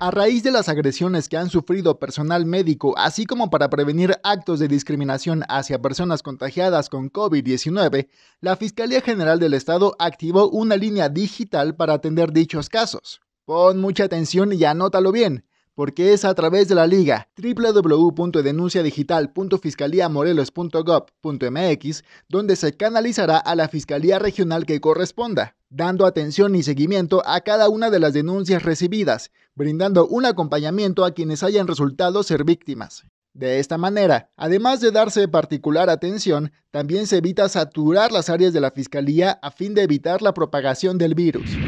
A raíz de las agresiones que han sufrido personal médico, así como para prevenir actos de discriminación hacia personas contagiadas con COVID-19, la Fiscalía General del Estado activó una línea digital para atender dichos casos. Pon mucha atención y anótalo bien, porque es a través de la liga www.denunciadigital.fiscaliamorelos.gov.mx donde se canalizará a la Fiscalía Regional que corresponda dando atención y seguimiento a cada una de las denuncias recibidas, brindando un acompañamiento a quienes hayan resultado ser víctimas. De esta manera, además de darse particular atención, también se evita saturar las áreas de la Fiscalía a fin de evitar la propagación del virus.